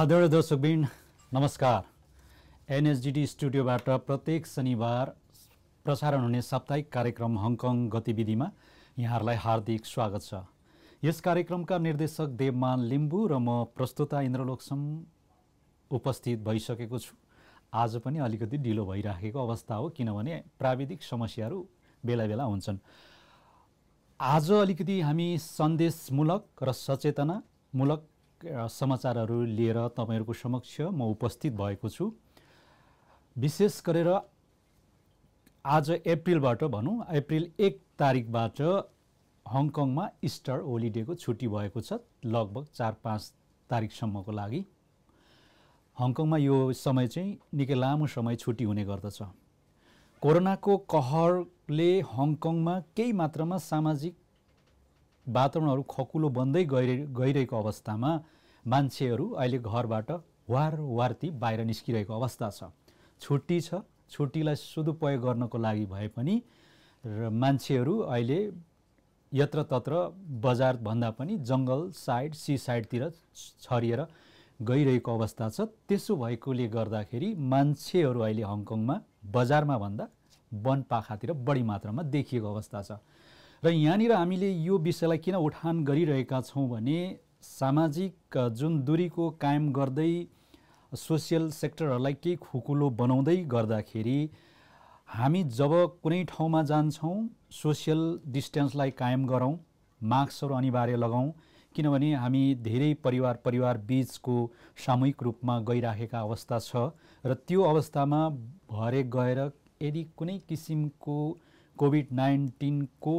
आदर दर्शकबिन नमस्कार एनएसडिटी स्टुडियोबाट प्रत्येक शनिबार प्रसारण हुने साप्ताहिक कार्यक्रम हङकङ गतिविधिमा यहाँहरूलाई हार्दिक स्वागत छ यस कार्यक्रमका निर्देशक देवमान लिम्बू र म प्रस्तुता इन्द्रलोकसम उपस्थित भइसकेको छु आज पनि अलिकति ढिलो भइराखेको अवस्था हो किनभने प्राविधिक समस्याहरू बेला बेला हुन्छन् आज अलिकति हामी सन्देशमूलक र सचेतनामूलक समाचारहरू लिएर तपाईँहरूको समक्ष म उपस्थित भएको छु विशेष गरेर आज अप्रिलबाट भनौँ अप्रिल एक तारिकबाट हङकङमा इस्टर होलिडेको छुट्टी भएको छ लगभग चार पाँच तारिकसम्मको लागि हङकङमा यो समय चाहिँ निकै लामो समय छुट्टी हुने गर्दछ कोरोनाको कहरले हङकङमा केही मात्रामा सामाजिक वातावरणहरू खकुलो बन्दै गइरहे गइरहेको अवस्थामा मान्छेहरू अहिले घरबाट वार वारती बाहिर निस्किरहेको अवस्था छ छुट्टी छ छुट्टीलाई सदुपयोग गर्नको लागि भए पनि र मान्छेहरू अहिले यत्रतत्र बजारभन्दा पनि जङ्गल साइड सी साइडतिर छरिएर गइरहेको अवस्था छ त्यसो भएकोले गर्दाखेरि मान्छेहरू अहिले हङकङमा बजारमा भन्दा वनपाखातिर बढी मात्रामा देखिएको अवस्था छ र यहाँनिर हामीले यो विषयलाई किन उठान गरिरहेका छौँ भने सामाजिक जुन दूरीको कायम गर्दै सोसियल सेक्टरहरूलाई केही खुकुलो बनाउँदै गर्दाखेरि हामी जब कुनै ठाउँमा जान्छौँ सोसियल डिस्टेन्सलाई कायम गरौँ मास्कहरू अनिवार्य लगाउँ किनभने हामी धेरै परिवार परिवार बिचको सामूहिक रूपमा गइराखेका अवस्था छ र त्यो अवस्थामा भरे गएर यदि कुनै किसिमको कोभिड नाइन्टिनको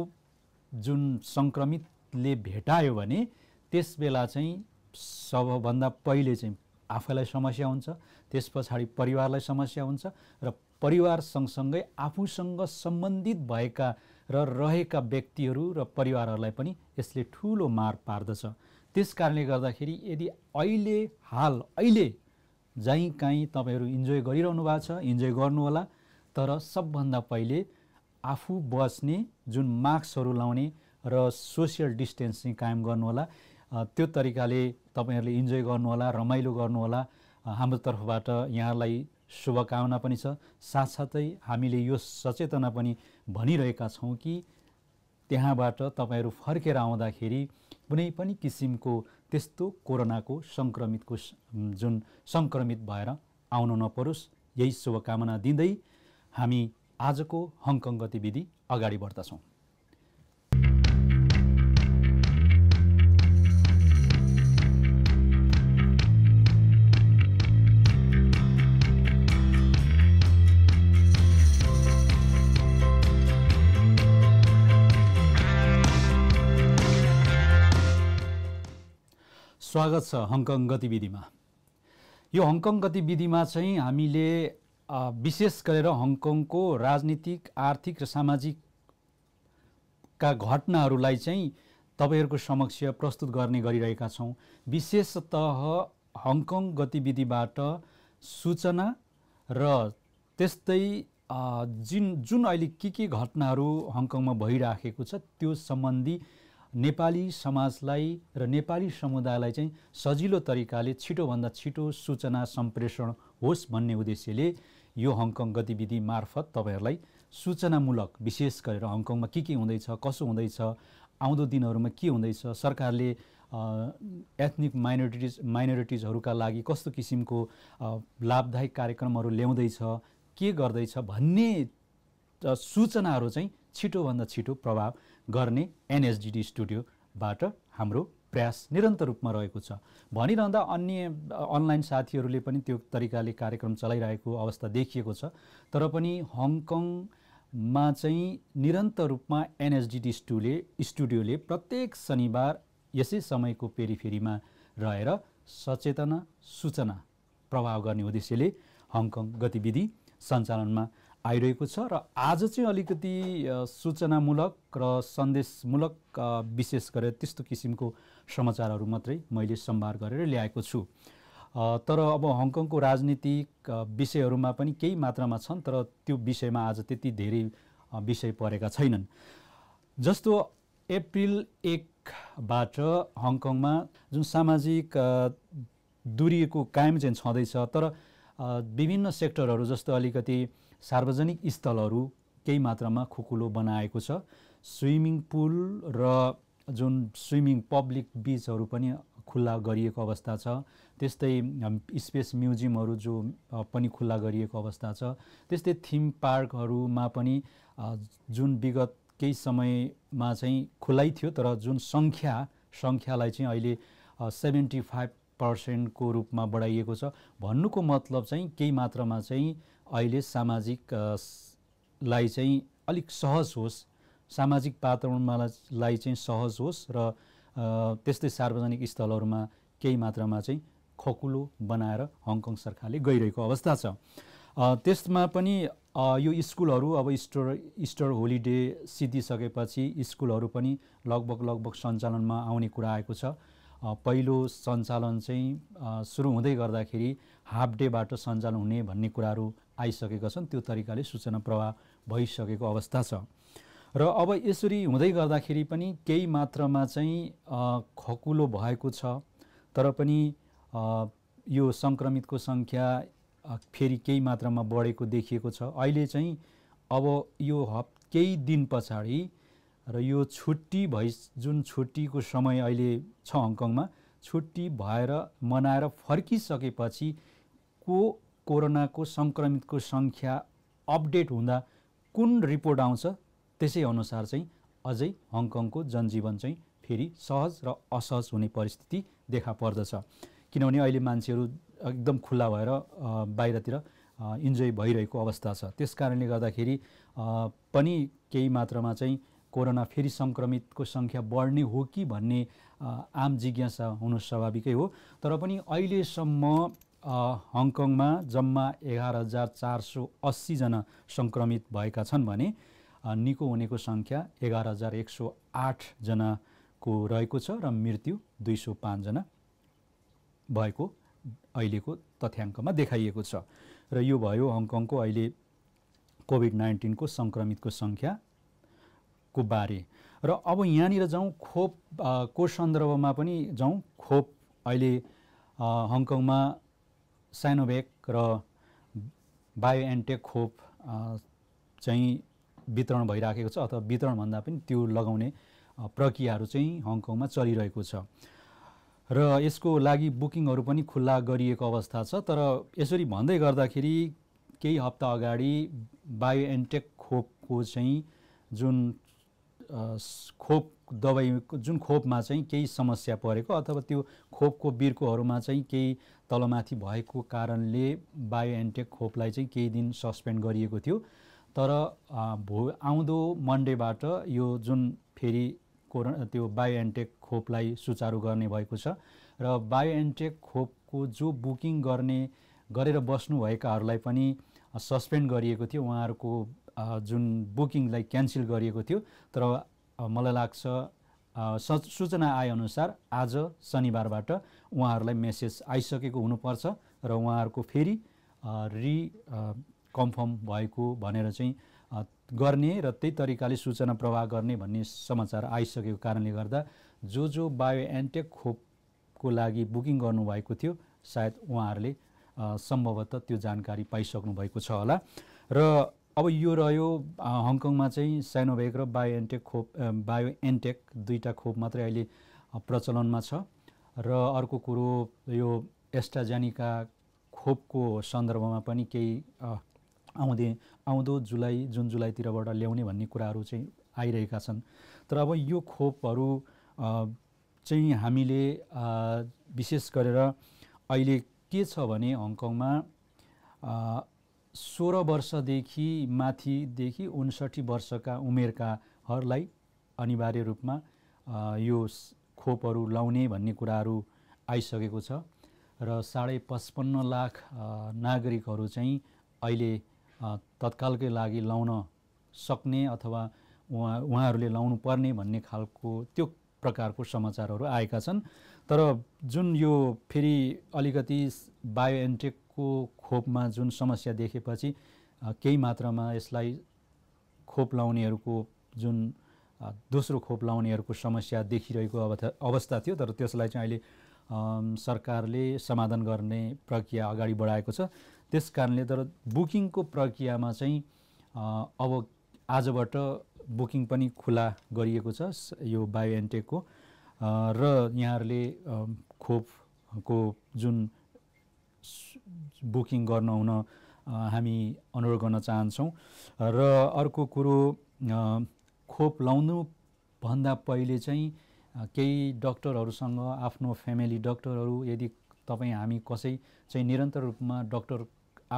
जुन सङ्क्रमितले भेटायो भने त्यस बेला चाहिँ सबभन्दा पहिले चाहिँ आफैलाई समस्या हुन्छ त्यस पछाडि परिवारलाई समस्या हुन्छ र परिवार सँगसँगै आफूसँग सम्बन्धित भएका र रहेका व्यक्तिहरू र परिवारहरूलाई पनि यसले ठुलो मार पार्दछ त्यस कारणले गर्दाखेरि यदि अहिले हाल अहिले जहीँ काहीँ तपाईँहरू इन्जोय गरिरहनु भएको छ इन्जोय गर्नुहोला तर सबभन्दा पहिले आफू बस्ने जुन मास्कहरू लाउने र सोसियल डिस्टेन्सिङ कायम गर्नुहोला त्यो तरिकाले तपाईँहरूले इन्जोय गर्नुहोला रमाइलो गर्नुहोला हाम्रो तर्फबाट यहाँलाई शुभकामना पनि छ साथसाथै हामीले यो सचेतना पनि भनिरहेका छौँ कि त्यहाँबाट तपाईँहरू फर्केर आउँदाखेरि कुनै पनि किसिमको त्यस्तो कोरोनाको सङ्क्रमितको जुन सङ्क्रमित भएर आउनु नपरोस् यही शुभकामना दिँदै हामी आजको हङकङ गतिविधि अगाडि बढ्दछौँ स्वागत छ हङकङ गतिविधिमा यो हङकङ गतिविधिमा चाहिँ हामीले विशेष गरेर हङकङको राजनीतिक आर्थिक र सामाजिकका घटनाहरूलाई चाहिँ तपाईँहरूको समक्ष प्रस्तुत गर्ने गरिरहेका छौँ विशेषतः हङकङ गतिविधिबाट सूचना र त्यस्तै जुन जुन अहिले के के घटनाहरू हङकङमा भइराखेको छ त्यो सम्बन्धी नेपाली समाजलाई र नेपाली समुदायलाई चाहिँ सजिलो तरिकाले छिटोभन्दा छिटो सूचना सम्प्रेषण होस् भन्ने उद्देश्यले यो हङकङ गतिविधि मार्फत तपाईँहरूलाई सूचनामूलक विशेष गरेर हङकङमा के के हुँदैछ कसो हुँदैछ आउँदो दिनहरूमा के हुँदैछ सरकारले एथनिक माइनोरिटिज माइनोरिटिजहरूका लागि कस्तो किसिमको लाभदायक कार्यक्रमहरू ल्याउँदैछ के गर्दैछ भन्ने सूचनाहरू चाहिँ छिटोभन्दा छिटो प्रभाव गर्ने एनएसजिडी स्टुडियोबाट हाम्रो प्रयास निरन्तर रूपमा रहेको छ भनिरहँदा अन्य अनलाइन साथीहरूले पनि त्यो तरिकाले कार्यक्रम चलाइरहेको अवस्था देखिएको छ तर पनि हङकङमा चाहिँ निरन्तर रूपमा एनएसडिडी स्टुले स्टुडियोले प्रत्येक शनिबार यसै समयको पेरिफेरीमा रहेर सचेतना सूचना प्रभाव गर्ने उद्देश्यले हङकङ गतिविधि सञ्चालनमा आइरहेको छ र आज चाहिँ अलिकति सूचनामूलक र सन्देशमूलक विशेष गरेर त्यस्तो किसिमको समाचारहरू मात्रै मैले सम्भार गरेर ल्याएको छु तर अब हङकङको राजनीतिक विषयहरूमा पनि केही मात्रामा छन् तर त्यो विषयमा आज त्यति धेरै विषय परेका छैनन् जस्तो अप्रिल एकबाट हङकङमा जुन सामाजिक दूरीको कायम चाहिँ छँदैछ तर विभिन्न सेक्टरहरू जस्तो अलिकति सार्वजनिक स्थलहरू केही मात्रामा खुकुलो बनाएको छ स्विमिङ पुल र जुन स्विमिङ पब्लिक बिचहरू पनि खुल्ला गरिएको अवस्था छ त्यस्तै स्पेस म्युजियमहरू जो पनि खुल्ला गरिएको अवस्था छ त्यस्तै थिम पार्कहरूमा पनि जुन विगत केही समयमा चाहिँ खुल्लै थियो तर जुन सङ्ख्या सङ्ख्यालाई चाहिँ अहिले सेभेन्टी फाइभ पर्सेन्टको रूपमा बढाइएको छ भन्नुको मतलब चाहिँ केही मात्रामा चाहिँ अहिले सामाजिकलाई चाहिँ अलिक सहज होस् सामाजिक वातावरणमालाई चाहिँ सहज होस् र त्यस्तै सार्वजनिक स्थलहरूमा केही मात्रामा चाहिँ खकुलो बनाएर हङकङ सरकारले गइरहेको अवस्था छ त्यसमा पनि यो स्कुलहरू अब इस्टर इस्टर होलिडे सिद्धिसकेपछि स्कुलहरू पनि लगभग लगभग सञ्चालनमा आउने कुरा आएको छ पहिलो सञ्चालन चाहिँ सुरु हुँदै गर्दाखेरि हाफ डेबाट सञ्चालन हुने भन्ने कुराहरू आइसकेका छन् त्यो तरिकाले सूचना प्रवाह भइसकेको अवस्था छ र अब यसरी हुँदै गर्दाखेरि पनि केही मात्रामा चाहिँ खकुलो भएको छ तर पनि यो सङ्क्रमितको सङ्ख्या फेरि केही मात्रामा बढेको देखिएको छ अहिले चाहिँ अब यो हप केही दिन पछाडि र यो छुट्टी भइ जुन छुट्टीको समय अहिले छ हङकङमा छुट्टी भएर मनाएर फर्किसकेपछि को कोरोनाको सङ्क्रमितको सङ्ख्या अपडेट हुँदा कुन रिपोर्ट आउँछ त्यसै अनुसार चाहिँ अझै हङकङको जनजीवन चाहिँ फेरि सहज र असहज हुने परिस्थिति देखा पर्दछ किनभने अहिले मान्छेहरू एकदम खुल्ला भएर बाहिरतिर इन्जोय भइरहेको अवस्था छ त्यस कारणले गर्दाखेरि पनि केही मात्रामा चाहिँ कोरोना फेरि सङ्क्रमितको सङ्ख्या बढ्ने हो कि भन्ने आम जिज्ञासा हुनु स्वाभाविकै हो तर पनि अहिलेसम्म हङकङमा जम्मा एघार हजार चार सौ अस्सीजना सङ्क्रमित भएका छन् भने निको हुनेको सङ्ख्या एघार हजार एक सौ आठजनाको रहेको छ र मृत्यु दुई सौ पाँचजना भएको अहिलेको तथ्याङ्कमा देखाइएको छ र यो भयो हङकङको अहिले कोभिड नाइन्टिनको सङ्क्रमितको सङ्ख्याको बारे र अब यहाँनिर जाउँ खोप को सन्दर्भमा पनि जाउँ खोप अहिले हङकङमा साइनोभेक र बायो एन्टेक खोप चाहिँ वितरण भइराखेको छ अथवा वितरणभन्दा पनि त्यो लगाउने प्रक्रियाहरू चाहिँ हङकङमा चलिरहेको छ र यसको लागि बुकिङहरू पनि खुल्ला गरिएको अवस्था छ तर यसरी भन्दै गर्दाखेरि केही हप्ता अगाडि बायो एन्टेक खोपको चाहिँ जुन खोप दबाई जुन खोपमा चाहिँ केही समस्या परेको अथवा त्यो खोपको बिर्कोहरूमा चाहिँ केही तलमाथि भएको कारणले बायो बायोएन्टेक खोपलाई चाहिँ केही दिन सस्पेन्ड गरिएको थियो तर भो आउँदो मन्डेबाट यो जुन फेरि कोरो त्यो बायोएन्टेक खोपलाई सुचारु गर्ने भएको छ र बायो बायोएन्टेक खोपको जो बुकिङ गर्ने गरेर बस्नुभएकाहरूलाई पनि सस्पेन्ड गरिएको थियो उहाँहरूको जुन बुकिङलाई क्यान्सल गरिएको थियो तर मलाई लाग्छ सूचना आएअनुसार आज शनिबारबाट उहाँहरूलाई मेसेज आइसकेको हुनुपर्छ र उहाँहरूको फेरि रि कन्फर्म भएको भनेर चाहिँ गर्ने र त्यही तरिकाले सूचना प्रवाह गर्ने भन्ने समाचार आइसकेको कारणले गर्दा जो जो बायो एन्टेक खोपको लागि बुकिङ गर्नुभएको थियो सायद उहाँहरूले सम्भवतः त्यो जानकारी पाइसक्नु भएको छ होला र अब यो रह्यो हङकङमा चाहिँ साइनोभेक र बायो एन्टेक खोप बायो एन्टेक दुईवटा खोप मात्रै अहिले प्रचलनमा छ र अर्को कुरो यो एस्ट्राजेनिका खोपको सन्दर्भमा पनि केही आउँदै आउँदो जुलाई जुन जुलाईतिरबाट ल्याउने भन्ने कुराहरू चाहिँ आइरहेका छन् तर अब यो खोपहरू चाहिँ हामीले विशेष गरेर अहिले के छ भने हङकङमा सोह्र वर्षदेखि माथिदेखि उन्सठी वर्षका उमेरकाहरूलाई अनिवार्य रूपमा यो खोपहरू लाउने भन्ने कुराहरू आइसकेको छ र साढे पचपन्न लाख नागरिकहरू चाहिँ अहिले तत्कालकै लागि लाउन सक्ने अथवा उहाँ उहाँहरूले लाउनु पर्ने भन्ने खालको त्यो प्रकारको समाचारहरू आएका छन् तर जुन यो फेरि अलिकति बायोएन्टेकको खोपमा जुन समस्या देखेपछि केही मात्रामा यसलाई खोप लाउनेहरूको जुन दोस्रो खोप लाउनेहरूको समस्या देखिरहेको अवस्था थियो तर त्यसलाई चाहिँ अहिले सरकारले समाधान गर्ने प्रक्रिया अगाडि बढाएको छ त्यस कारणले तर बुकिङको प्रक्रियामा चाहिँ अब आजबाट बुकिङ पनि खुला गरिएको छ यो बायोएनटेकको र यहाँहरूले खोपको जुन बुकिङ गर्न हुन हामी अनुरोध गर्न चाहन्छौँ र अर्को कुरो खोप लाउनु भन्दा पहिले चाहिँ केही डक्टरहरूसँग आफ्नो फ्यामिली डक्टरहरू यदि तपाईँ हामी कसै चाहिँ निरन्तर रूपमा डक्टर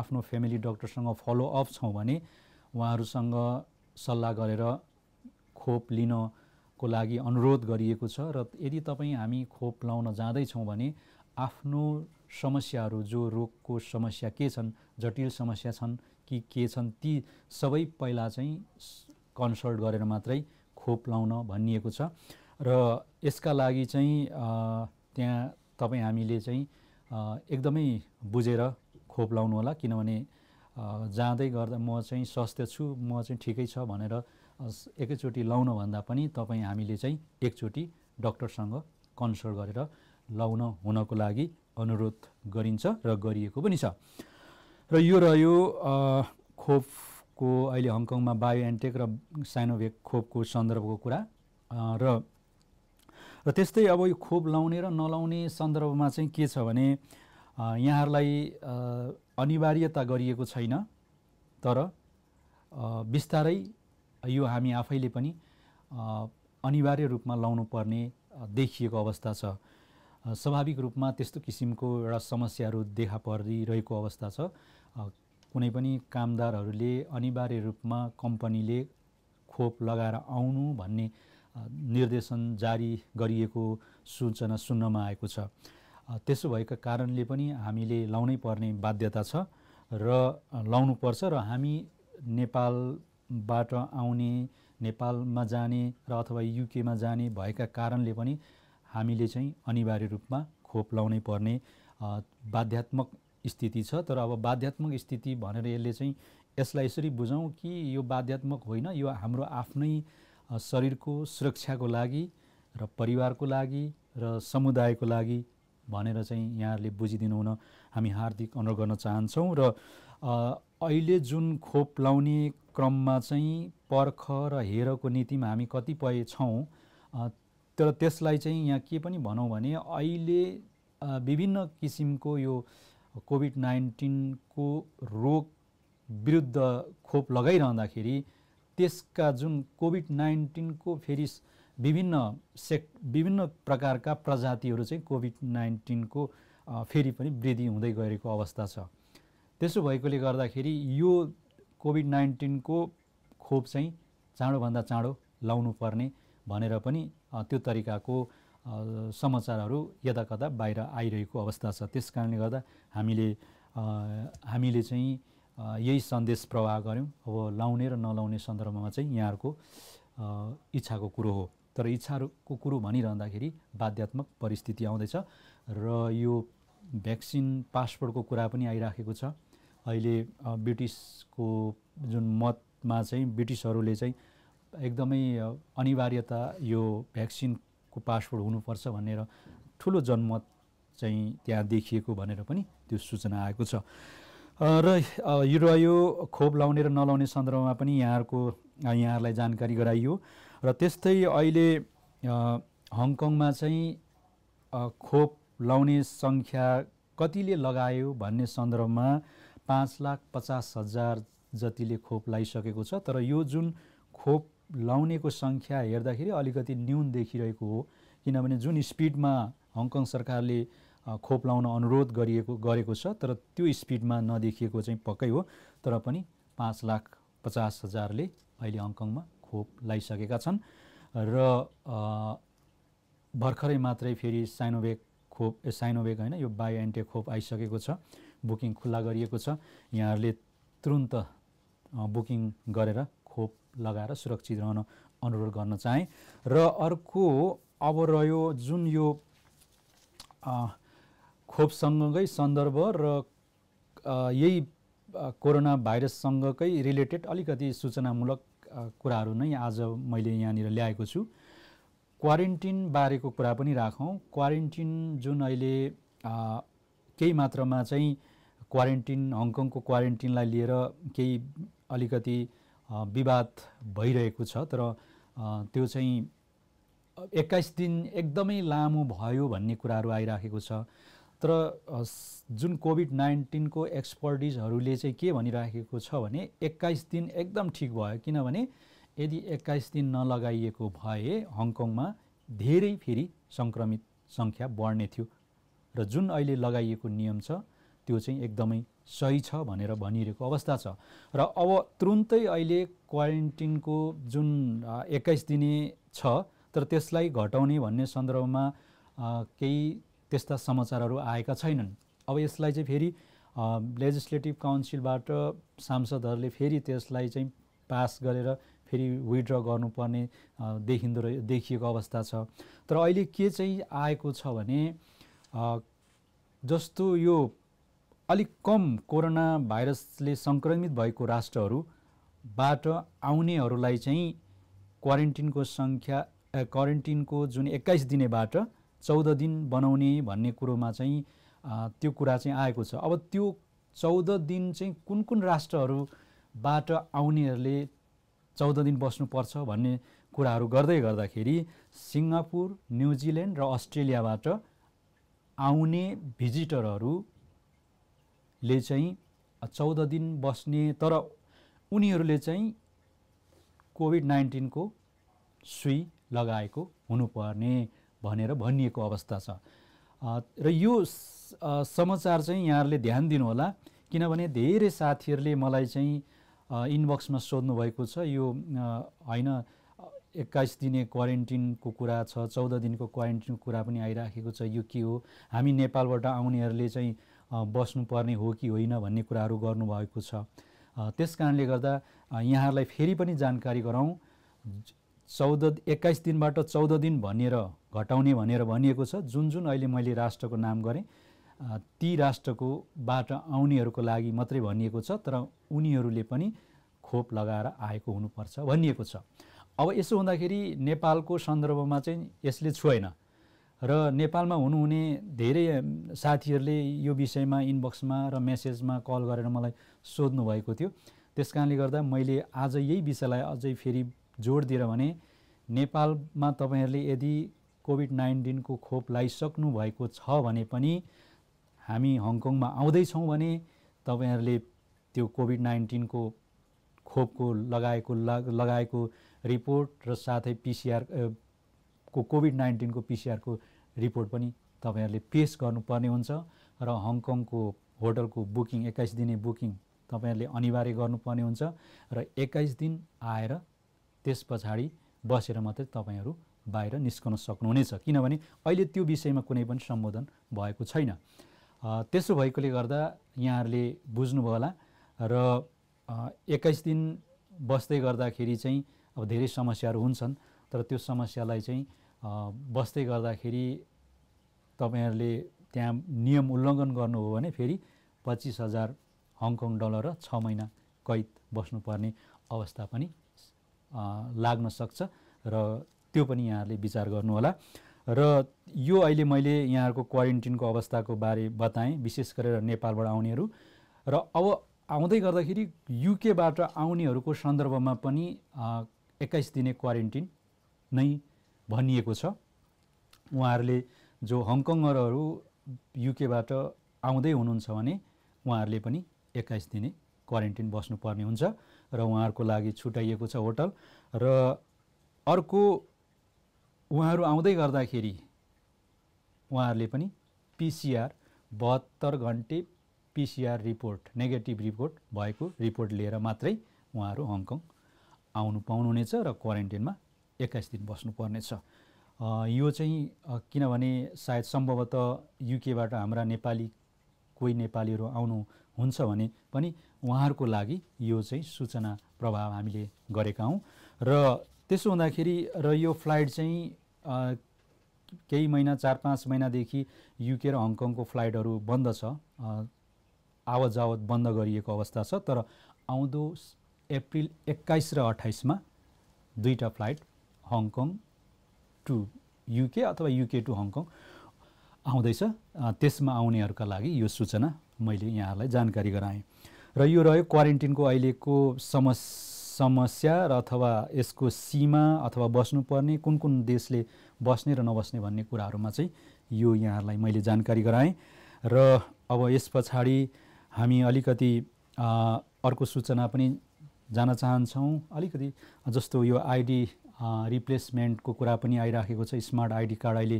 आफ्नो फ्यामिली डक्टरसँग फलोअप छौँ भने उहाँहरूसँग सल्लाह गरेर खोप लिनको लागि अनुरोध गरिएको छ र यदि तपाईँ हामी खोप लाउन जाँदैछौँ भने आफ्नो समस्याहरू जो रोगको समस्या के छन् जटिल समस्या छन् कि के छन् ती सबै पहिला चाहिँ कन्सल्ट गरेर मात्रै खोप लाउन भनिएको छ र यसका लागि चाहिँ त्यहाँ तपाईँ हामीले चाहिँ एकदमै बुझेर खोप लाउनु होला किनभने जाँदै गर्दा म चाहिँ स्वास्थ्य छु म चाहिँ ठिकै छ भनेर एकैचोटि भन्दा पनि तपाईँ हामीले चाहिँ एकचोटि डक्टरसँग कन्सल्ट गरेर लाउन हुनको लागि अनुरोध गरिन्छ र गरिएको पनि छ र यो रह्यो खोप को अहिले हङकङमा बायो एन्टेक र साइनोभेक खोपको सन्दर्भको कुरा र र त्यस्तै अब यो खोप लाउने र नलाउने सन्दर्भमा चाहिँ के छ भने यहाँहरूलाई अनिवार्यता गरिएको छैन तर बिस्तारै यो हामी आफैले पनि अनिवार्य रूपमा लाउनु पर्ने देखिएको अवस्था छ स्वाभाविक रूपमा त्यस्तो किसिमको एउटा समस्याहरू देखा परिरहेको अवस्था छ कुनै पनि कामदारहरूले अनिवार्य रूपमा कम्पनीले खोप लगाएर आउनु भन्ने निर्देशन जारी गरिएको सूचना सुन्नमा आएको छ त्यसो भएको कारणले पनि हामीले लाउनै पर्ने बाध्यता छ र लाउनुपर्छ र हामी नेपालबाट आउने नेपालमा जाने र अथवा युकेमा जाने भएका कारणले पनि हामीले चाहिँ अनिवार्य रूपमा खोप लाउनै पर्ने बाध्यात्मक स्थिति छ तर अब बाध्यात्मक स्थिति भनेर यसले चाहिँ यसलाई यसरी बुझौँ कि यो बाध्यात्मक होइन यो हाम्रो आफ्नै शरीरको सुरक्षाको लागि र परिवारको लागि र समुदायको लागि भनेर चाहिँ यहाँहरूले बुझिदिनु हुन हामी हार्दिक अनुरोध गर्न चाहन्छौँ र अहिले जुन खोप लाउने क्रममा चाहिँ पर्ख र हेरको नीतिमा हामी कतिपय छौँ तर त्यसलाई चाहिँ यहाँ के पनि भनौँ भने अहिले विभिन्न किसिमको यो कोभिड नाइन्टिनको रोग विरुद्ध खोप लगाइरहँदाखेरि त्यसका जुन कोभिड नाइन्टिनको फेरि विभिन्न सेक् विभिन्न प्रकारका प्रजातिहरू चाहिँ कोभिड नाइन्टिनको फेरि पनि वृद्धि हुँदै गएको अवस्था छ त्यसो भएकोले गर्दाखेरि यो कोभिड नाइन्टिनको खोप चाहिँ चाँडोभन्दा चाँडो लाउनुपर्ने भनेर पनि त्यो तरिकाको समाचारहरू यदाकदा बाहिर आइरहेको अवस्था छ त्यस कारणले गर्दा हामीले हामीले चाहिँ यही सन्देश प्रवाह गऱ्यौँ अब लाउने र नलाउने सन्दर्भमा चाहिँ यहाँहरूको इच्छाको कुरो हो तर इच्छाको कुरो भनिरहँदाखेरि बाध्यात्मक परिस्थिति आउँदैछ र यो भ्याक्सिन पासपोर्टको कुरा पनि आइराखेको छ अहिले ब्रिटिसको जुन मतमा चाहिँ ब्रिटिसहरूले चाहिँ एकदमै अनिवार्यता यो भ्याक्सिन को पासवर्ड हुनुपर्छ भनेर ठुलो जनमत चाहिँ त्यहाँ देखिएको भनेर पनि त्यो सूचना आएको छ र यो रह्यो खोप लाउने र नलाउने सन्दर्भमा पनि यहाँहरूको यहाँहरूलाई जानकारी गराइयो र त्यस्तै अहिले हङकङमा चाहिँ खोप लाउने सङ्ख्या कतिले लगायो भन्ने सन्दर्भमा पाँच लाख पचास हजार जतिले खोप लाइसकेको छ तर यो जुन खोप लाउनेको सङ्ख्या हेर्दाखेरि अलिकति न्यून देखिरहेको हो किनभने जुन स्पिडमा हङकङ सरकारले खोप लाउन अनुरोध गरिएको गरेको छ तर त्यो स्पिडमा नदेखिएको चाहिँ पक्कै हो तर पनि पाँच लाख पचास हजारले अहिले हङकङमा खोप लाइसकेका छन् र भर्खरै मात्रै फेरि साइनोभेक खोप ए साइनोभेक होइन यो बायो एन्टेक खोप आइसकेको छ बुकिङ खुल्ला गरिएको छ यहाँहरूले तुरुन्त बुकिङ गरेर खोप लगाएर सुरक्षित रहन अनुरोध गर्न चाहे र अर्को अब रह्यो जुन यो खोपसँगकै सन्दर्भ र यही कोरोना भाइरससँगकै रिलेटेड अलिकति सूचनामूलक कुराहरू नै आज मैले यहाँनिर ल्याएको छु क्वारेन्टिन बारेको कुरा पनि राखौँ क्वारेन्टिन जुन अहिले केही मात्रामा चाहिँ क्वारेन्टिन हङकङको क्वारेन्टिनलाई लिएर केही अलिकति विवाद भइरहेको छ तर त्यो चाहिँ एक्काइस दिन एकदमै लामो भयो भन्ने कुराहरू आइराखेको छ तर जुन कोभिड नाइन्टिनको एक्सपर्टिजहरूले चाहिँ के भनिराखेको छ भने एक्काइस दिन एकदम ठिक भयो किनभने यदि एक्काइस दिन नलगाइएको भए हङकङमा धेरै फेरि सङ्क्रमित सङ्ख्या बढ्ने थियो र जुन अहिले लगाइएको नियम छ त्यो चाहिँ एकदमै सही छ भनेर भनिरहेको अवस्था छ र अब तुरुन्तै अहिले क्वारेन्टिनको जुन एक्काइस दिने छ तर त्यसलाई घटाउने भन्ने सन्दर्भमा केही त्यस्ता समाचारहरू आएका छैनन् अब यसलाई चाहिँ फेरि लेजिस्लेटिभ काउन्सिलबाट सांसदहरूले फेरि त्यसलाई चाहिँ पास गरेर फेरि विड्र गर्नुपर्ने देखिँदो रहे देखिएको अवस्था छ तर अहिले के चाहिँ आएको छ भने जस्तो यो अलिक कम कोरोना भाइरसले सङ्क्रमित भएको राष्ट्रहरूबाट आउनेहरूलाई चाहिँ क्वारेन्टिनको सङ्ख्या क्वारेन्टिनको जुन एक्काइस दिनेबाट चौध दिन बनाउने भन्ने कुरोमा चाहिँ त्यो कुरा चाहिँ आएको छ अब त्यो चौध दिन चाहिँ कुन कुन राष्ट्रहरूबाट आउनेहरूले चौध दिन बस्नुपर्छ भन्ने कुराहरू गर्दै गर्दाखेरि सिङ्गापुर न्युजिल्यान्ड र अस्ट्रेलियाबाट आउने भिजिटरहरू ले चाहिँ चौध दिन बस्ने तर उनीहरूले चाहिँ कोभिड नाइन्टिनको सुई लगाएको हुनुपर्ने भनेर भनिएको अवस्था छ र यो समाचार चाहिँ यहाँहरूले ध्यान दिनुहोला किनभने धेरै साथीहरूले मलाई चाहिँ इनबक्समा सोध्नुभएको छ यो होइन एक्काइस दिने क्वारेन्टिनको कुरा छ चौध दिनको क्वारेन्टिनको कुरा पनि आइराखेको छ यो के हो हामी नेपालबाट आउनेहरूले चाहिँ बस्नुपर्ने हो कि होइन भन्ने कुराहरू गर्नुभएको छ त्यस कारणले गर्दा यहाँहरूलाई फेरि पनि जानकारी गराउँ चौध एक्काइस दिनबाट चौध दिन भनेर घटाउने भनेर भनिएको छ जुन जुन अहिले मैले राष्ट्रको नाम गरेँ ती राष्ट्रको बाट आउनेहरूको लागि मात्रै भनिएको छ तर उनीहरूले पनि खोप लगाएर आएको हुनुपर्छ भनिएको छ अब यसो हुँदाखेरि नेपालको सन्दर्भमा चाहिँ यसले छुएन र नेपालमा हुनुहुने धेरै साथीहरूले यो विषयमा इनबक्समा र मेसेजमा कल गरेर मलाई सोध्नु भएको थियो त्यस कारणले गर्दा मैले आज यही विषयलाई अझै फेरि जोड दिएर भने नेपालमा तपाईँहरूले यदि कोभिड नाइन्टिनको खोप लगाइसक्नु भएको छ भने पनि हामी हङकङमा आउँदैछौँ भने तपाईँहरूले त्यो कोभिड नाइन्टिनको खोपको लगाएको लगाएको रिपोर्ट र साथै पिसिआर को कोभिड नाइन्टिनको पिसिआरको रिपोर्ट पनि तपाईँहरूले पेस गर्नुपर्ने हुन्छ र हङकङको होटलको बुकिङ एक्काइस दिने बुकिङ तपाईँहरूले अनिवार्य गर्नुपर्ने हुन्छ र एक्काइस दिन आएर त्यस पछाडि बसेर मात्रै तपाईँहरू बाहिर निस्कन सक्नुहुनेछ किनभने अहिले त्यो विषयमा कुनै पनि सम्बोधन भएको छैन त्यसो भएकोले गर्दा यहाँहरूले बुझ्नुभयो होला र एक्काइस दिन बस्दै गर्दाखेरि चाहिँ अब धेरै समस्याहरू हुन्छन् तर त्यो समस्यालाई चाहिँ बस्दै गर्दाखेरि तपाईँहरूले त्यहाँ नियम उल्लङ्घन गर्नुभयो भने फेरि पच्चिस हजार हङकङ डलर र छ महिना कैद बस्नुपर्ने अवस्था पनि लाग्न सक्छ र त्यो पनि यहाँहरूले विचार गर्नुहोला र यो अहिले मैले यहाँहरूको क्वारेन्टिनको अवस्थाको बारे बताएँ विशेष गरेर नेपालबाट आउनेहरू र अब आउँदै गर्दाखेरि युकेबाट आउनेहरूको सन्दर्भमा पनि एक्काइस दिने क्वारेन्टिन नै भनिएको छ उहाँहरूले जो हङकङरहरू युकेबाट आउँदै हुनुहुन्छ भने उहाँहरूले पनि एक्काइस दिने क्वारेन्टिन बस्नुपर्ने हुन्छ र उहाँहरूको लागि छुट्याइएको छ होटल र अर्को उहाँहरू आउँदै गर्दाखेरि उहाँहरूले पनि पिसिआर बहत्तर घन्टे पिसिआर रिपोर्ट नेगेटिभ रिपोर्ट भएको रिपोर्ट लिएर मात्रै उहाँहरू हङकङ आउनु पाउनुहुनेछ र क्वारेन्टिनमा एक्काइस दिन बस्नुपर्नेछ यो चाहिँ किनभने सायद सम्भवतः युकेबाट हाम्रा नेपाली कोही नेपालीहरू हुन्छ भने पनि उहाँहरूको लागि यो चाहिँ सूचना प्रभाव हामीले गरेका हौँ र त्यसो हुँदाखेरि र यो फ्लाइट चाहिँ केही महिना चार पाँच महिनादेखि युके र हङकङको फ्लाइटहरू बन्द छ आवत जावत बन्द गरिएको अवस्था छ तर आउँदो एप्रिल एक्काइस र अठाइसमा दुईवटा फ्लाइट हङकङ टु युके अथवा युके टु हङकङ आउँदैछ त्यसमा आउनेहरूका लागि यो सूचना मैले यहाँहरूलाई जानकारी गराएँ र यो रह्यो क्वारेन्टिनको अहिलेको समस समस्या र अथवा यसको सीमा अथवा बस्नुपर्ने कुन कुन देशले बस्ने र नबस्ने भन्ने कुराहरूमा चाहिँ यो यहाँहरूलाई मैले जानकारी गराएँ र अब यस पछाडि हामी अलिकति अर्को सूचना पनि जान चाहन्छौँ अलिकति जस्तो यो आइडी रिप्लेसमेन्टको कुरा पनि आइराखेको छ स्मार्ट आइडी कार्ड अहिले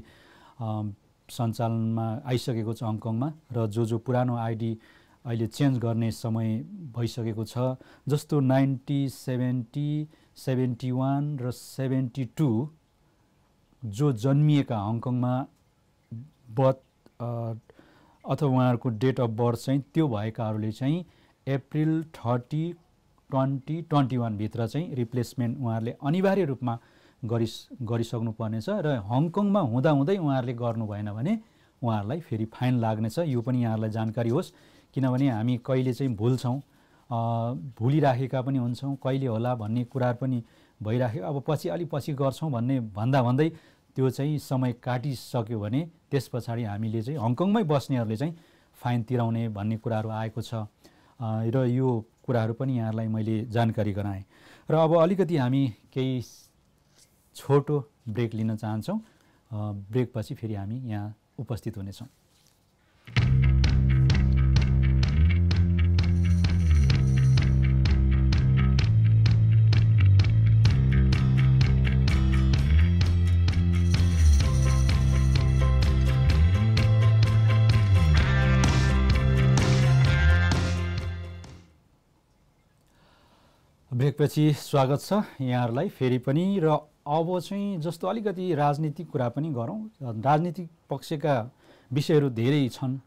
सञ्चालनमा आइसकेको छ हङकङमा र जो जो पुरानो आइडी अहिले चेन्ज गर्ने समय भइसकेको छ जस्तो नाइन्टी सेभेन्टी सेभेन्टी वान र सेभेन्टी टू जो जन्मिएका हङकङमा बर्थ अथवा उहाँहरूको डेट अफ बर्थ चाहिँ त्यो भएकाहरूले चाहिँ अप्रिल थर्टी ट्वेन्टी ट्वेन्टी वानभित्र चाहिँ रिप्लेसमेन्ट उहाँहरूले अनिवार्य रूपमा गरि गरिसक्नुपर्नेछ र हङकङमा हुँदाहुँदै उहाँहरूले गर्नु भएन भने उहाँहरूलाई फेरि फाइन लाग्नेछ यो पनि यहाँहरूलाई जानकारी होस् किनभने हामी कहिले चाहिँ भुल्छौँ भुलिराखेका पनि हुन्छौँ कहिले होला भन्ने कुराहरू पनि भइराख्यो अब पछि अलि पछि गर्छौँ भन्ने भन्दा भन्दै त्यो चाहिँ समय काटिसक्यो भने त्यस पछाडि हामीले चाहिँ हङकङमै बस्नेहरूले चाहिँ फाइन तिराउने भन्ने कुराहरू आएको छ र यो कुराहरू पनि यहाँलाई मैले जानकारी गराएँ र अब अलिकति हामी केही छोटो ब्रेक लिन चाहन्छौँ ब्रेकपछि फेरि हामी यहाँ उपस्थित हुनेछौँ ब्रेकपछि स्वागत छ यहाँहरूलाई फेरि पनि र अब चाहिँ जस्तो अलिकति राजनीतिक कुरा पनि गरौँ राजनीतिक पक्षका विषयहरू धेरै छन्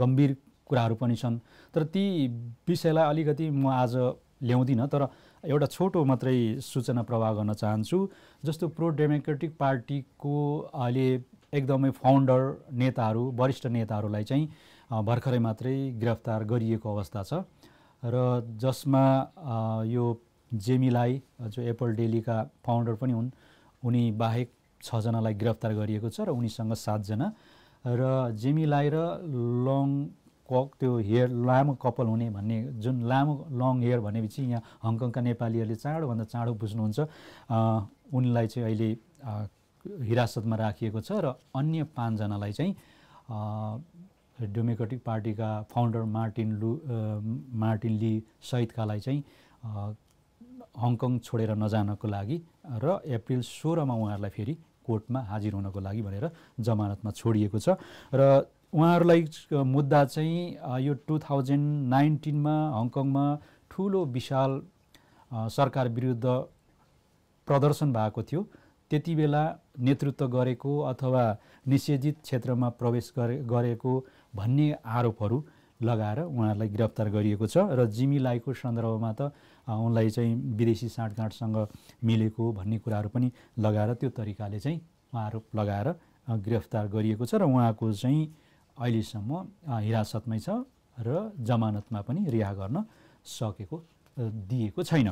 गम्भीर कुराहरू पनि छन् तर ती विषयलाई अलिकति म आज ल्याउँदिनँ तर एउटा छोटो मात्रै सूचना प्रवाह गर्न चाहन्छु जस्तो प्रो डेमोक्रेटिक पार्टीको अहिले एकदमै फाउन्डर नेताहरू वरिष्ठ नेताहरूलाई चाहिँ भर्खरै मात्रै गिरफ्तार गरिएको अवस्था छ र जसमा यो जेमीलाई जो एप्पल डेलीका फाउन्डर पनि हुन् उनी बाहेक छजनालाई गिरफ्तार गरिएको छ र उनीसँग सातजना र जेमीलाई र लङ कक त्यो हेयर लामो कपाल हुने भन्ने जुन लामो लङ हेयर भनेपछि यहाँ हङकङका नेपालीहरूले चाँडोभन्दा चाँडो बुझ्नुहुन्छ उनलाई चाहिँ अहिले हिरासतमा राखिएको छ र अन्य पाँचजनालाई चाहिँ डेमोक्रेटिक पार्टीका founder Martin Lu Martin Li सहितकालाई चाहिँ हङकङ छोडेर नजानको लागि र अप्रिल सोह्रमा उहाँहरूलाई फेरि कोर्टमा हाजिर हुनको लागि भनेर जमानतमा छोडिएको छ र उहाँहरूलाई मुद्दा चाहिँ यो टु थाउजन्ड नाइन्टिनमा हङकङमा ठुलो विशाल सरकार विरुद्ध प्रदर्शन भएको थियो त्यति बेला नेतृत्व गरेको अथवा निषेधित क्षेत्रमा प्रवेश गरे गरेको भन्ने आरोपहरू लगाएर उहाँहरूलाई गिरफ्तार गरिएको छ र जिमी लाइको सन्दर्भमा त उनलाई चाहिँ विदेशी साँठगाँठसँग मिलेको भन्ने कुराहरू पनि लगाएर त्यो तरिकाले चाहिँ आरोप लगाएर गिरफ्तार गरिएको छ र उहाँको चाहिँ अहिलेसम्म हिरासतमै छ र जमानतमा पनि रिहा गर्न सकेको दिएको छैन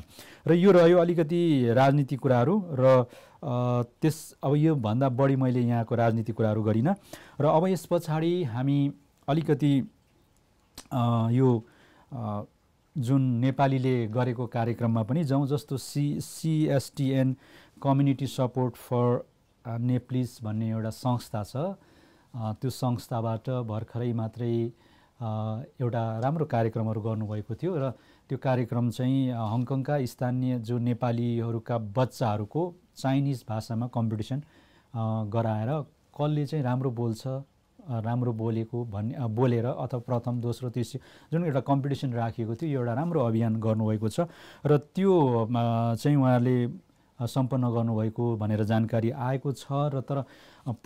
र यो रह्यो अलिकति राजनीति कुराहरू र त्यस अब योभन्दा बढी मैले यहाँको राजनीति कुराहरू गरिनँ र अब यस पछाडि हामी अलिकति यो जुन नेपालीले गरेको कार्यक्रममा पनि जाउँ जस्तो C CSTN community support for Nepalis भन्ने एउटा संस्था छ त्यो संस्थाबाट भर्खरै मात्रै एउटा राम्रो कार्यक्रमहरू गर्नुभएको थियो र त्यो कार्यक्रम चाहिँ हङकङका स्थानीय जो नेपालीहरूका बच्चाहरूको चाइनिज भाषामा कम्पिटिसन गराएर कसले चाहिँ राम्रो बोल्छ राम्रो बोलेको भन्ने बोलेर अथवा प्रथम दोस्रो तेस्रो जुन एउटा कम्पिटिसन राखिएको थियो एउटा राम्रो अभियान गर्नुभएको छ र त्यो चाहिँ उहाँहरूले सम्पन्न गर्नुभएको भनेर जानकारी आएको छ र तर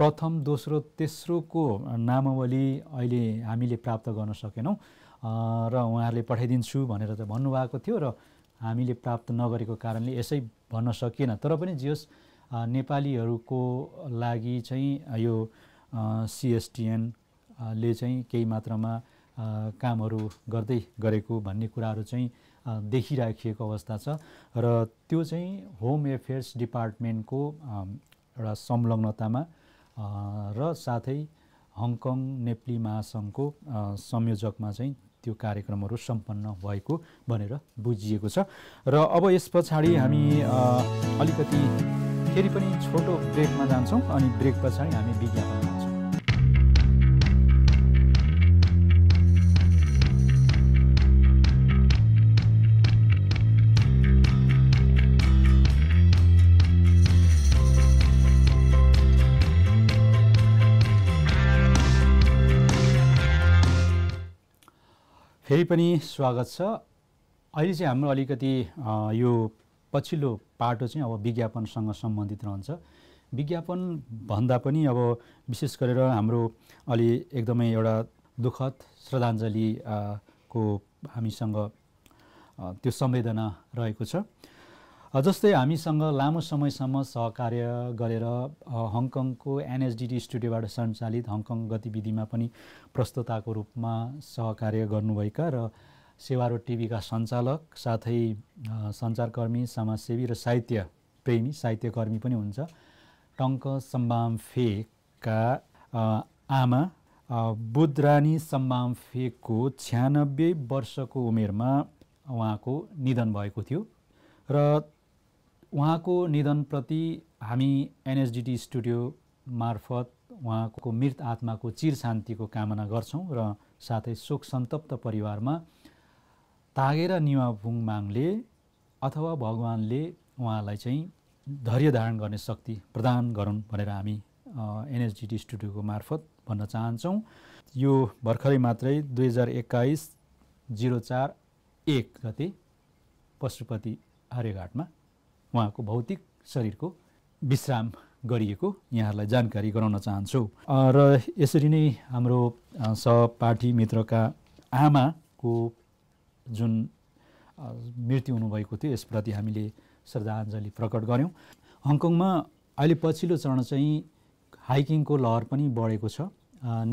प्रथम दोस्रो तेस्रोको नामावली अहिले हामीले प्राप्त गर्न सकेनौँ र उहाँहरूले पठाइदिन्छु भनेर त भन्नुभएको थियो र हामीले प्राप्त नगरेको कारणले यसै भन्न सकिएन तर पनि जे होस् नेपालीहरूको लागि चाहिँ यो सिएसटिएन ले चाहिँ केही मात्रामा कामहरू गर्दै गरेको भन्ने कुराहरू चाहिँ देखिराखिएको अवस्था छ र त्यो चाहिँ होम एफेयर्स डिपार्टमेन्टको एउटा संलग्नतामा र साथै हङकङ नेप्ली महासङ्घको संयोजकमा चाहिँ त्यो कार्यक्रमहरू सम्पन्न भएको भनेर बुझिएको छ र अब यस पछाडि हामी अलिकति फेरि पनि छोटो ब्रेकमा जान्छौँ अनि ब्रेक पछाडि हामी विज्ञापन फेरि पनि स्वागत छ अहिले चाहिँ हाम्रो अलिकति यो पछिल्लो पाटो चाहिँ अब विज्ञापनसँग सम्बन्धित रहन्छ विज्ञापन भन्दा पनि अब विशेष गरेर हाम्रो अलि एकदमै एउटा दुःखद श्रद्धाञ्जली को हामीसँग त्यो संवेदना रहेको छ जस्तै हामीसँग लामो समयसम्म सहकार्य गरेर हङकङको एनएसडिडी स्टुडियोबाट सञ्चालित हङकङ गतिविधिमा पनि प्रस्तुताको रूपमा सहकार्य गर्नुभएका र सेवारो टिभीका सञ्चालक साथै सञ्चारकर्मी समाजसेवी र साहित्य प्रेमी साहित्यकर्मी पनि हुन्छ टङ्क फेकका आमा सम्बाम फेकको छ्यानब्बे वर्षको उमेरमा उहाँको निधन भएको थियो र उहाँको निधनप्रति हामी एनएसडिटी स्टुडियो मार्फत उहाँको मृत आत्माको चिर शान्तिको कामना गर्छौँ र साथै शोक सन्तप्त परिवारमा तागेर निवाफुङ माङले अथवा भगवान्ले उहाँलाई चाहिँ धैर्य धारण गर्ने शक्ति प्रदान गरौँ भनेर हामी एनएसजिटी स्टुडियोको मार्फत भन्न चाहन्छौँ यो भर्खरै मात्रै दुई हजार एक्काइस जिरो चार एक गते पशुपति आर्यघाटमा उहाँको भौतिक शरीरको विश्राम गरिएको यहाँहरूलाई जानकारी गराउन चाहन्छु र यसरी नै हाम्रो सहपाठी मित्रका आमाको जुन मृत्यु हुनुभएको थियो यसप्रति हामीले श्रद्धाञ्जली प्रकट गऱ्यौँ हङकङमा अहिले पछिल्लो चरण चाहिँ हाइकिङको लहर पनि बढेको छ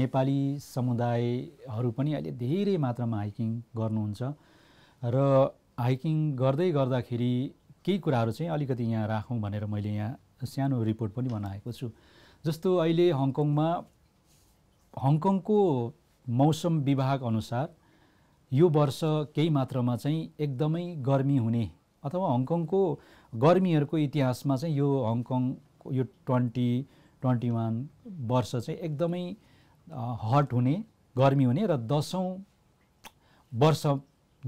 नेपाली समुदायहरू पनि अहिले धेरै मात्रामा हाइकिङ गर्नुहुन्छ र हाइकिङ गर्दै गर्दाखेरि केही कुराहरू चाहिँ अलिकति यहाँ राखौँ भनेर मैले यहाँ सानो रिपोर्ट पनि बनाएको छु जस्तो अहिले हङकङमा हङकङको मौसम विभाग अनुसार यो वर्ष केही मात्रामा चाहिँ एकदमै गर्मी हुने अथवा हङकङको गर्मीहरूको इतिहासमा चाहिँ यो हङकङ यो ट्वेन्टी ट्वेन्टी वान वर्ष चाहिँ एकदमै हट हुने गर्मी हुने र दसौँ वर्ष